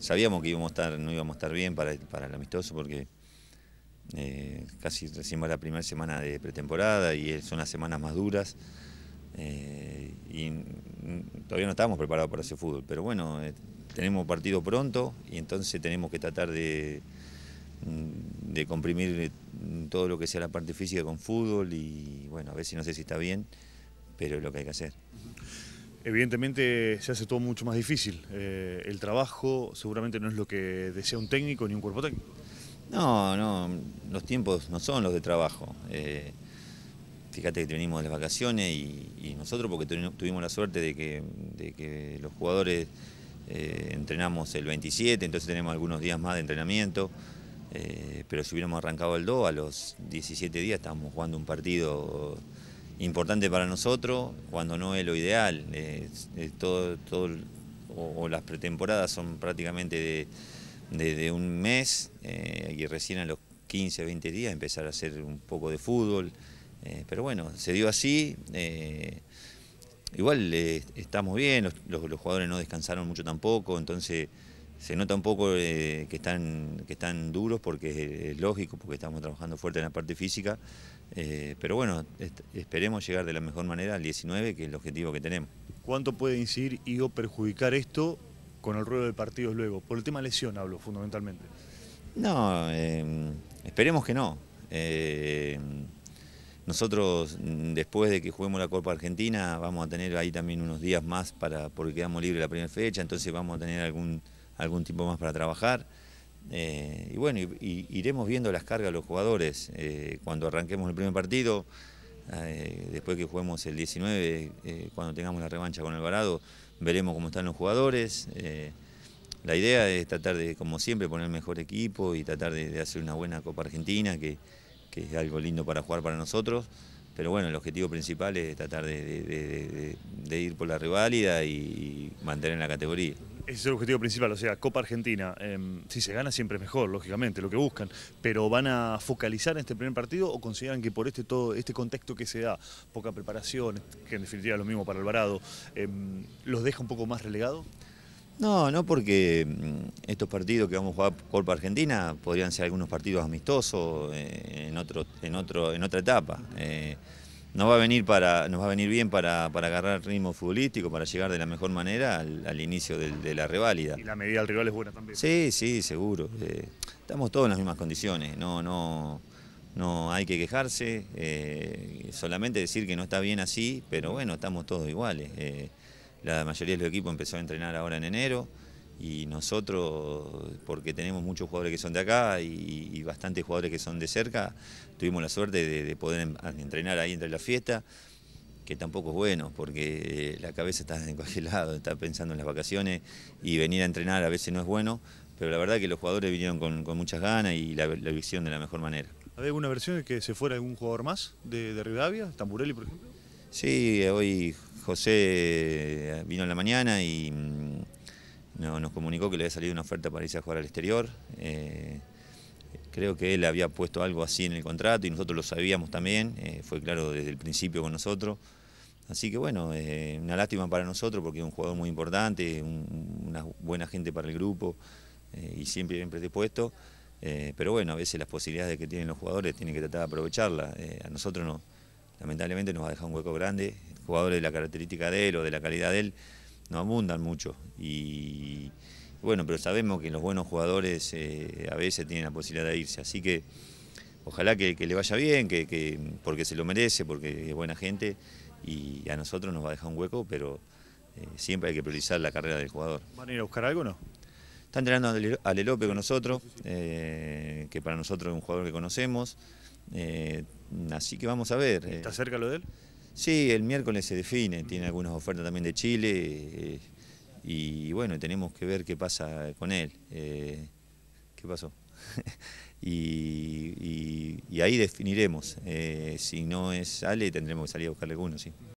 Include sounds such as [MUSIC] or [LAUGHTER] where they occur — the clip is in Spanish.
sabíamos que íbamos a estar, no íbamos a estar bien para, el amistoso porque eh, casi recién va la primera semana de pretemporada y son las semanas más duras. Eh, y todavía no estábamos preparados para ese fútbol, pero bueno, eh, tenemos partido pronto y entonces tenemos que tratar de, mm, de comprimir todo lo que sea la parte física con fútbol y bueno, a ver si no sé si está bien, pero es lo que hay que hacer. Evidentemente se hace todo mucho más difícil. Eh, el trabajo seguramente no es lo que desea un técnico ni un cuerpo técnico. No, no, los tiempos no son los de trabajo. Eh, fíjate que venimos de las vacaciones y, nosotros porque tuvimos la suerte de que, los jugadores eh, entrenamos el 27, entonces tenemos algunos días más de entrenamiento, pero si hubiéramos arrancado el 2, a los 17 días estábamos jugando un partido importante para nosotros, cuando no es lo ideal. todo, o, las pretemporadas son prácticamente de, de, un mes eh, y recién a los 15, 20 días empezar a hacer un poco de fútbol. Eh, pero bueno, se dio así. Eh, igual estamos bien, los jugadores no descansaron mucho tampoco, entonces se nota un poco eh, que, están, que están duros porque es, lógico, porque estamos trabajando fuerte en la parte física, eh, pero bueno, esperemos llegar de la mejor manera al 19, que es el objetivo que tenemos. ¿Cuánto puede incidir y o perjudicar esto con el ruedo de partidos luego? Por el tema lesión hablo fundamentalmente. No, em, esperemos que no. Em, nosotros, mm, después de que juguemos la Copa Argentina, vamos a tener ahí también unos días más para, porque quedamos libres la primera fecha, entonces vamos a tener algún algún tiempo más para trabajar. Eh, y bueno, iremos viendo las cargas de los jugadores eh, cuando arranquemos el primer partido, eh, después que juguemos el 19, cuando tengamos la revancha con Alvarado, veremos cómo están los jugadores. la idea es tratar de, como siempre, poner el mejor equipo y tratar de, hacer una buena Copa Argentina, que, es algo lindo para jugar para nosotros. Pero bueno, el objetivo principal es tratar de, ir por la reválida y mantener la categoría. Ese es el objetivo principal, o sea, Copa Argentina. Em, si se gana siempre es mejor, lógicamente, lo que buscan. Pero ¿van a focalizar en este primer partido o consideran que por este todo este contexto que se da, poca preparación, que en definitiva es lo mismo para Alvarado, em, los deja un poco más relegados? No, no porque mm, estos partidos que vamos a jugar Copa Argentina podrían ser algunos partidos amistosos eh, en, otro, en, otro, en otra etapa. Eh, nos va a venir para nos va a venir bien para, para agarrar ritmo futbolístico, para llegar de la mejor manera al, inicio de, la reválida. Y la medida del rival es buena también. Sí, sí, seguro. Eh, estamos todos en las mismas condiciones, no, hay que quejarse, eh, solamente decir que no está bien así, pero bueno, estamos todos iguales. Eh, la mayoría de los equipos empezó a entrenar ahora en enero y nosotros, porque tenemos muchos jugadores que son de acá y, bastantes jugadores que son de cerca, tuvimos la suerte de, poder entrenar ahí entre la fiesta, que tampoco es bueno, porque eh, la cabeza está en cualquier [LAUGHS] lado, está pensando en las vacaciones y venir a entrenar a veces no es bueno, pero la verdad que los jugadores vinieron con, muchas ganas y la, visión de la mejor manera. ¿Había alguna versión de que se fuera algún jugador más de, de Rivadavia, Tamburelli por ejemplo? Sí, hoy José eh, vino en la mañana y mm, nos comunicó que le había salido una oferta para irse a jugar al exterior. Eh, creo que él había puesto algo así en el contrato y nosotros lo sabíamos también, eh, fue claro desde el principio con nosotros. Así que bueno, eh, una lástima para nosotros porque es un jugador muy importante, una buena gente para el grupo y siempre bien predispuesto. pero bueno, a veces las posibilidades que tienen los jugadores tienen que tratar de aprovecharlas. a nosotros no, lamentablemente nos ha dejado un hueco grande. Jugadores de la característica de él o de la calidad de él no abundan mucho. Y bueno, pero sabemos que los buenos jugadores eh, a veces tienen la posibilidad de irse. Así que ojalá que, le vaya bien, que, porque se lo merece, porque es buena gente y a nosotros nos va a dejar un hueco, pero eh, siempre hay que priorizar la carrera del jugador. ¿Van a ir a buscar algo o no? Está entrenando a Lelope con nosotros, eh, que para nosotros es un jugador que conocemos. así que vamos a ver. ¿Está cerca lo de él? Sí, el miércoles se define, tiene algunas ofertas también de Chile eh, y bueno, tenemos que ver qué pasa con él. Eh, ¿Qué pasó? [LAUGHS] y, ahí definiremos. Eh, si no es sale, tendremos que salir a buscarle alguno, sí.